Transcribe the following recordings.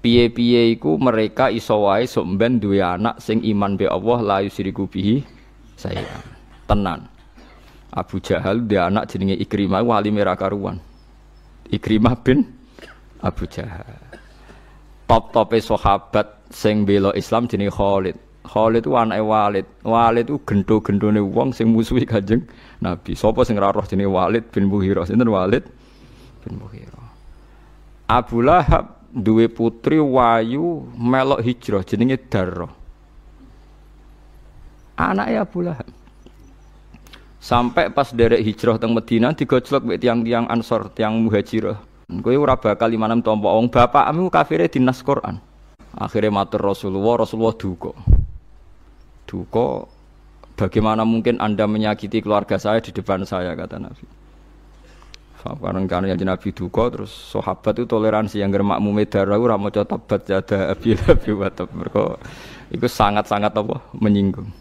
piye-piye iku mereka iso wae sok ben duwe anak sing iman be Allah la yusyriku bihi saya tenan Abu Jahal dia anak jenenge Ikrimah wali merah karuan Ikrimah bin Abu Jahal top-tope sahabat sing bela Islam jenenge Khalid Khalid itu anak Walid Walid ku gendho nih wong sing musuhi kajeng Nabi Sopo sing Raroh jenenge Walid bin Mughirah sinten Walid bin Mughirah Abu Lahab duwe putri wayu melok hijrah jenenge Darro. anak ya pula Sampai pas derek hijrah teng Medina digojlok mek tiang-tiang Ansor, tiang Muhajirah. Kowe ora bakal imanem tampa wong bapakmu kafire dinas Quran. Akhirnya matur Rasulullah, Rasulullah duko Duka bagaimana mungkin Anda menyakiti keluarga saya di depan saya kata Nabi. Karena karena yang Nabi duka terus sahabat itu toleransi yang germak makmume darah ora coba tabat jada abi labi wa sangat-sangat apa menyinggung.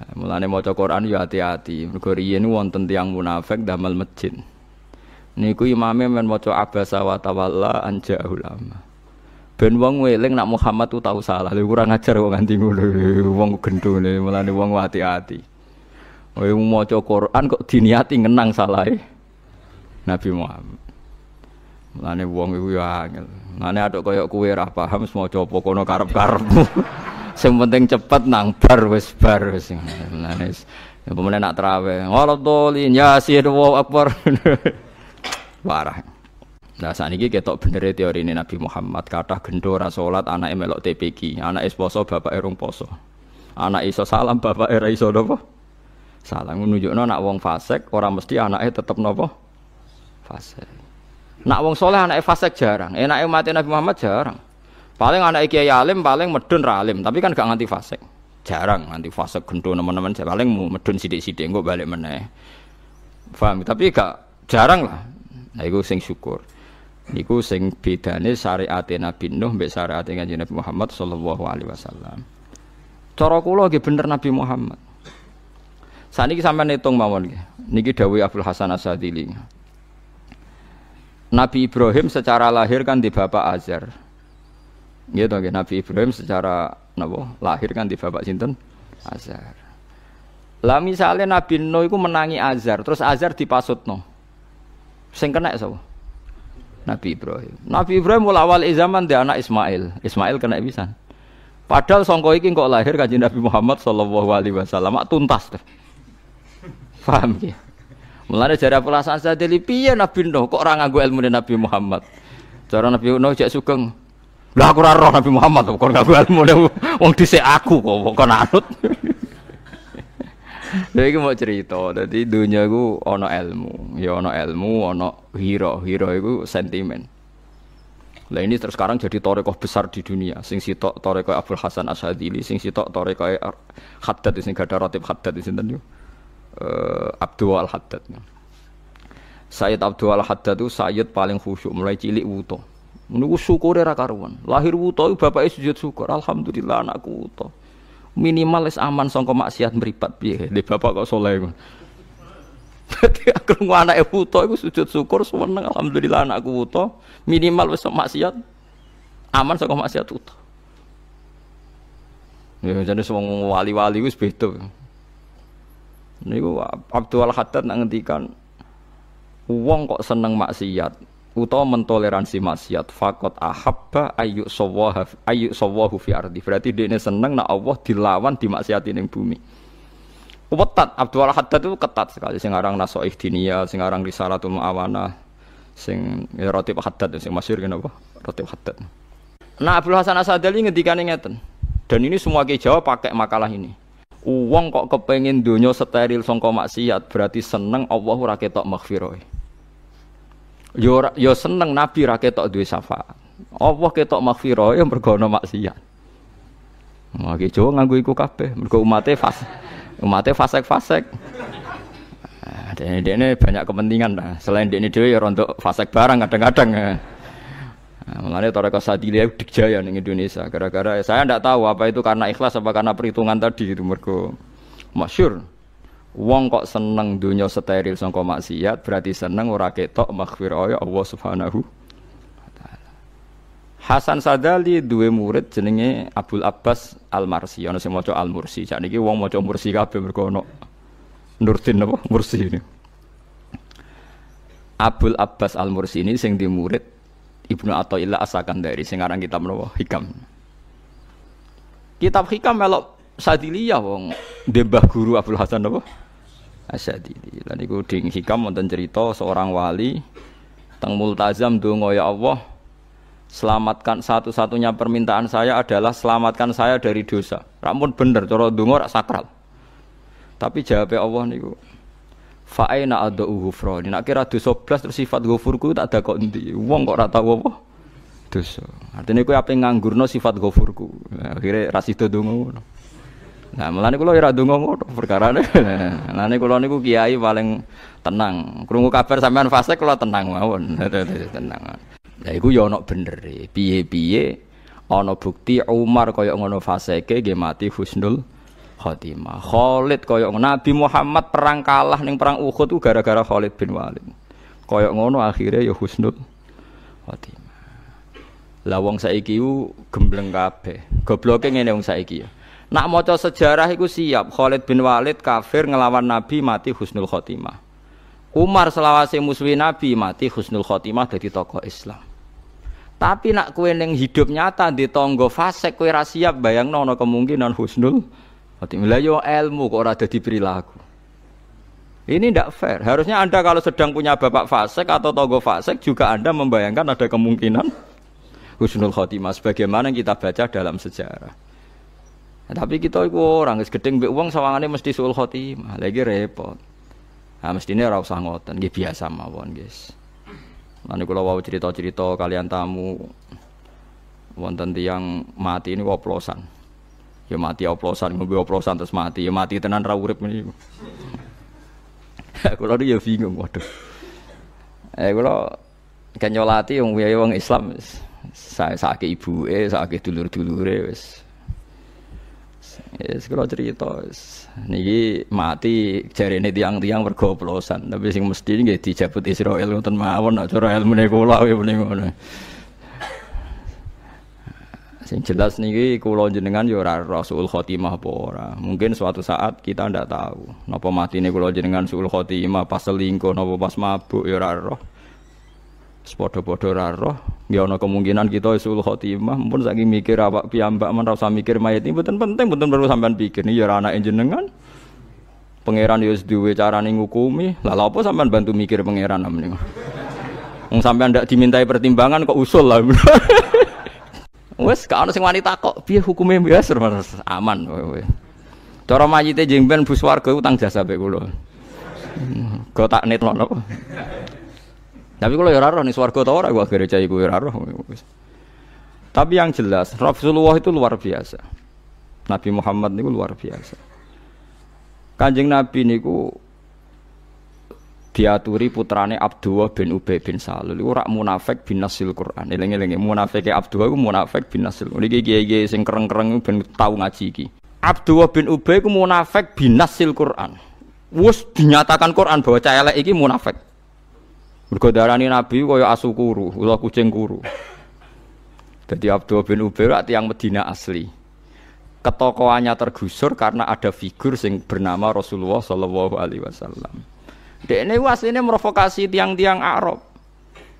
Eh, mulane maca Quran ya hati-hati. Mergo riyen wonten tiang munafik damal mesjid. Niku imamnya men maca abasa wa tawalla anja ulama. Ben wong weling nak Muhammad tu tau salah. Lha kurang ajar wong nganti ngono. Wong gendone mulane wong hati-hati. Kowe maca Quran kok diniati ngenang salahe Nabi Muhammad. Mulane wong iku ya angel. Mulane atok kaya kowe ora paham maca apa kono karep-karepmu. Sing penting cepet nang bar wis bar wis. Mulane ya, Pemene nak trawe, waladolin yasir wa akbar. Parah. Nah saat saniki ketok bener teori ini Nabi Muhammad kata gendora ora salat anake melok TPG, anake poso bapak Erung poso. Anak iso salam bapake ora iso napa? salah no nak wong fasik orang mesti anak eh tetep nopo fasik nak wong soleh anak eh fasik jarang eh mati Nabi Muhammad jarang paling anak eh kiai alim paling medun ralim tapi kan gak nganti fasik jarang nganti fasik gendo teman-teman paling medun sidik-sidik gue balik meneh paham tapi gak jarang lah nah itu sing syukur Niku sing bedane syariat Nabi Nuh mbek syariat Kanjeng Nabi Muhammad sallallahu alaihi wasallam. Cara kula nggih bener Nabi Muhammad ini sampai hitung mawon nggih. Niki Dawi Abdul Hasan Asadili. Nabi Ibrahim secara lahir kan di bapak Azar. Gitu nggih, Nabi Ibrahim secara nabo lahir kan di bapak sinten? Azhar. Lah misalnya Nabi Nuh itu menangi Azhar, terus Azar No. Sing kena sapa? So. Nabi Ibrahim. Nabi Ibrahim mulai awal zaman dia anak Ismail. Ismail kena ibisan. Padahal songko iki kok lahir kanjeng Nabi Muhammad sallallahu alaihi wasallam tuntas deh. Paham ya? Mulane jare pelasan dari piye Nabi Nuh kok orang aku ilmu Nabi Muhammad. Cara Nabi Nuh jak sugeng. Lah aku Nabi Muhammad kok aku ilmu wong dhisik aku kok kok anut. Jadi iki mau cerita, jadi dunia aku ono ilmu, ya ono ilmu, ono hero, hero itu sentimen. Lah ini terus sekarang jadi torekoh besar di dunia. Sing si sitok torekoh Abdul Hasan Asadili, sing si sitok torekoh di sing gada Ratib Haddad dan niku uh, Abdul Al Haddad. Sayyid Abdul Al Haddad itu Sayyid paling khusyuk mulai cilik wuto. Menunggu syukur era karuan. Lahir wuto bapaknya sujud syukur. Alhamdulillah anakku wuto. Minimalis aman songko maksiat meripat piye. Di bapak kok soleh. Berarti aku anak ibu wuto, aku sujud syukur semua alhamdulillah anakku wuto minimal wis maksiat aman songko maksiat wuto. Ya jadi semua wali-wali itu sebetulnya. Niku Abdul Haddad nak ngendikan wong kok seneng maksiat utawa mentoleransi maksiat fakot ahabba ayu sawah ayu sawahu fi ardi berarti dia seneng nak Allah dilawan di maksiat ning bumi wetat Abdul Haddad itu ketat sekali sing aran nasoih Diniyah sing aran Risalatul Muawana sing ya, roti Haddad sing masyhur kenapa roti Haddad Nah Abdul Hasan Asadali ngendikane ngeten dan ini semua ke Jawa pakai makalah ini Uang kok kepengin dunia steril songko maksiat berarti seneng Allah ora tak maghfirah. Yo ya yo ya seneng Nabi ra tak duwe Allah ketok makfiroi yang bergono maksiat. Maki jo nganggo iku kabeh, mergo umate fas. Umate fasek-fasek. Nah, dene banyak kepentingan lah. Selain dene dhewe ya rontok fasek barang kadang-kadang. Eh. Nah, Mulanya tarekat sadilia udik jaya nih Indonesia. Gara-gara saya tidak tahu apa itu karena ikhlas apa karena perhitungan tadi itu mergo masyur. Wong kok seneng dunia steril sangka maksiat berarti seneng ora ketok maghfir ya Allah Subhanahu Hasan Sadali duwe murid jenenge Abdul Abbas Al Marsi Ono sing maca Al Mursi Cak niki wong maca Mursi kabeh mergo ono Nurdin apa Mursi ini Abdul Abbas Al Mursi ini sing di murid Ibnu Athaillah as dari sing aran kitab menapa Hikam. Kitab Hikam melok Sadiliyah wong debah guru Abdul Hasan apa? Asadili. Lan iku ding Hikam wonten cerita seorang wali teng Multazam donga ya Allah selamatkan satu-satunya permintaan saya adalah selamatkan saya dari dosa. Ramun bener cara donga sakral. Tapi jawabnya Allah niku Fa'aina ada ghufrani. Nak kira dosa plus terus sifat ghafurku tak ada kok endi. Wong kok rata wopo? dosa. Artinya yang ape nganggurno sifat ghafurku. Akhire ra sida dongo. ngono. Nah, melane kula ora donga perkara perkarane. Melane kulo niku kiai paling tenang. Krungu kabar sampean fase kulo tenang mawon. tenang. Nah iku yono ya bener piye-piye ana bukti Umar koyok ngono faseke Gemati mati husnul khotimah. Khalid koyok Nabi Muhammad perang kalah neng perang Uhud itu gara-gara Khalid bin Walid. Koyok ngono akhirnya ya husnul khotimah. Lah wong saiki ku gembleng kabeh. Gobloke ngene wong saiki ya. Nak maca sejarah iku siap Khalid bin Walid kafir ngelawan Nabi mati husnul khotimah. Umar selawase musuhi Nabi mati husnul khotimah dari tokoh Islam. Tapi nak kue neng hidup nyata di tonggo fase kue rasiap bayang nono kemungkinan husnul khotimah. Lah yo ilmu kok ora dadi perilaku. Ini tidak fair. Harusnya Anda kalau sedang punya bapak fasek atau togo fasek juga Anda membayangkan ada kemungkinan husnul khotimah sebagaimana kita baca dalam sejarah. Nah, tapi kita itu orang wis gedeng mbek wong sawangane mesti sul khotimah, lagi repot. Nah, mestine ora usah ngoten, nggih biasa mawon, guys. Lan kula wau cerita-cerita kalian tamu wonten tiyang mati ini woplosan. Ya mati oplosan, ngombe oplosan terus mati. Ya mati tenan ra urip aku lalu ya bingung, waduh. Eh kalo kenyolati yang wong yang wong Islam saya sakit ibu eh sakit dulur eh wes. Yes, kalau cerita, niki mati cari ini tiang-tiang bergoblosan. tapi sing mesti ini dijabut Israel, nonton mawon, acara ilmu nih kulau ya, Sing jelas niki kula jenengan ya ora Rasul Khotimah apa ora. Mungkin suatu saat kita ndak tahu. Napa matine kula jenengan Rasul Khotimah pas selingkuh napa pas mabuk ya ora roh. Sepodo-podo ora roh. Ya ana kemungkinan kita Rasul ya Khotimah mumpun saking mikir awak piyambak men ora usah mikir mayit ini mboten penting mboten perlu sampean pikir ya ora anake jenengan. Pangeran ya wis duwe carane ngukumi. Lah apa sampean bantu mikir pangeran amene. Wong sampean ndak dimintai pertimbangan kok usul lah. Wes gak ono sing wanita kok piye hukume bias ya, aman kowe. Cara mayite jengben bus warga utang jasa mbek kula. Go tak netokno. Tapi kalau ya ora roh ning swarga ta gua gereja iku ya roh. Tapi yang jelas Rasulullah itu luar biasa. Nabi Muhammad niku luar biasa. Kanjeng Nabi niku diaturi putrane Abdullah bin Ubay bin Salul iku rak munafik bin nasil Quran eling-eling munafike Abdullah iku munafik bin nasil niki kiai-kiai sing kereng-kereng ben tau ngaji iki Abdullah bin Ubay iku munafik bin nasil Quran wis dinyatakan Quran bahwa cah elek iki munafik mergo darani nabi kaya asu kuru ula kucing kuru Jadi Abdullah bin Ubay rak tiyang Medina asli. Ketokohannya tergusur karena ada figur sing bernama Rasulullah sallallahu alaihi wasallam ini was ini merovokasi tiang-tiang Arab.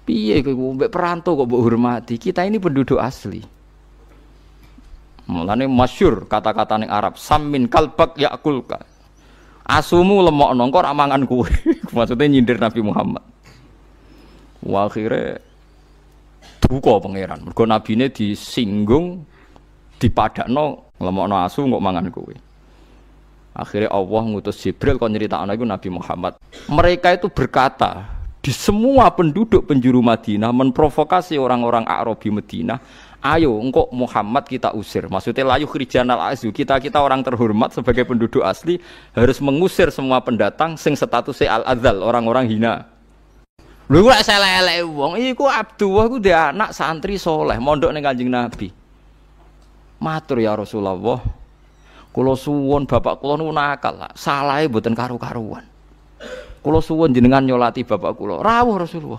Piye kowe mbek peranto kok mbok hormati? Kita ini penduduk asli. Mulane masyur kata-kata ning Arab, samin kalbak yakulka. Asumu lemok nongkor amangan kue. Maksudnya nyindir Nabi Muhammad. Wah akhirnya duka pangeran. Mergo nabine disinggung dipadakno lemokno asu kok mangan kue. Akhirnya Allah ngutus Jibril kau nyeritakno itu Nabi Muhammad. Mereka itu berkata di semua penduduk penjuru Madinah memprovokasi orang-orang Arabi Madinah ayo engkau Muhammad kita usir maksudnya layu kerjaan al azu kita kita orang terhormat sebagai penduduk asli harus mengusir semua pendatang sing status al adzal orang-orang hina lu gak salah elek wong iku abdullah gue dia anak santri soleh mondok ning kanjeng nabi matur ya rasulullah Kulo suwon bapak kulo nu nakal lah. Salahnya buatan karu-karuan. Kulo suwon jenengan nyolati bapak kulo. Rawuh Rasulullah.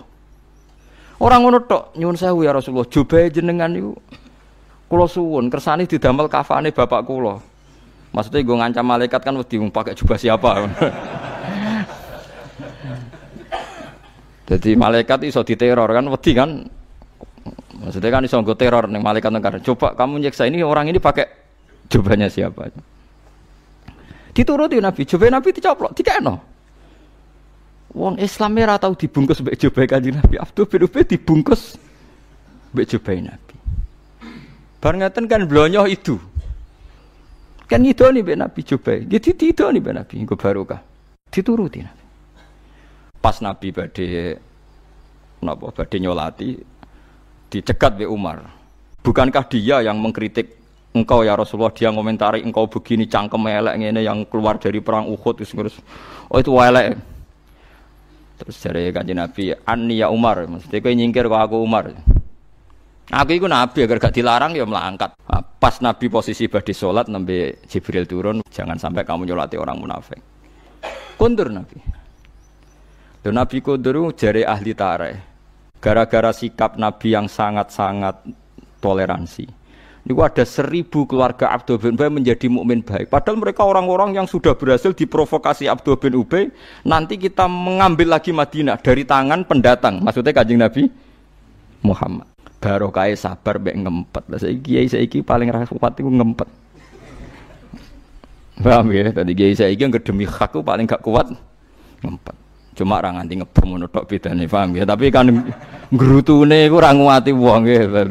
Orang ngono tok nyuwun sewu ya Rasulullah. Coba jenengan itu. Kulo suwon kersani didamel kafane bapak kulo. Maksudnya gue ngancam malaikat kan wedi pakai jubah siapa? Jadi malaikat iso diteror kan waktu kan. Maksudnya kan iso gue teror nih malaikat negara. Coba kamu nyeksa ini orang ini pakai jubahnya siapa? Dituruti Nabi, coba Nabi dicoplok, dikeno. Wong Islam ya ora tahu dibungkus mbek jobai Kanjeng Nabi. Abdul bin Ubay dibungkus mbek jobai Nabi. Bar kan belonyo itu. Kan nih mbek Nabi jobai. Gitu nih mbek Nabi baru barokah. Dituruti Nabi. Pas Nabi pada nabi pada nyolati dicegat be Umar. Bukankah dia yang mengkritik engkau ya Rasulullah dia ngomentari engkau begini cangkem elek ngene yang keluar dari perang Uhud terus terus oh itu elek terus dari kanji Nabi Ani ya Umar maksudnya kau nyingkir kok aku Umar Aku itu nabi agar gak dilarang ya melangkat. Nah, pas nabi posisi badi sholat nabi Jibril turun, jangan sampai kamu nyolati orang munafik. Kundur nabi. Dan nabi kundur jari ahli tareh. Gara-gara sikap nabi yang sangat-sangat toleransi. Niku ada seribu keluarga Abdul bin Ubay menjadi mukmin baik. Padahal mereka orang-orang yang sudah berhasil diprovokasi Abdul bin Ubay. Nanti kita mengambil lagi Madinah dari tangan pendatang. Maksudnya kajing Nabi Muhammad. Baru kaya sabar baik ngempet. saya kiai saya kiai paling rasa kuat itu ngempet. Paham ya? Tadi kiai saya kiai demi aku paling gak kuat ngempet. Cuma orang nanti ngebom menutup tok paham ya? Tapi kan gerutu ini kurang nguati wong ya.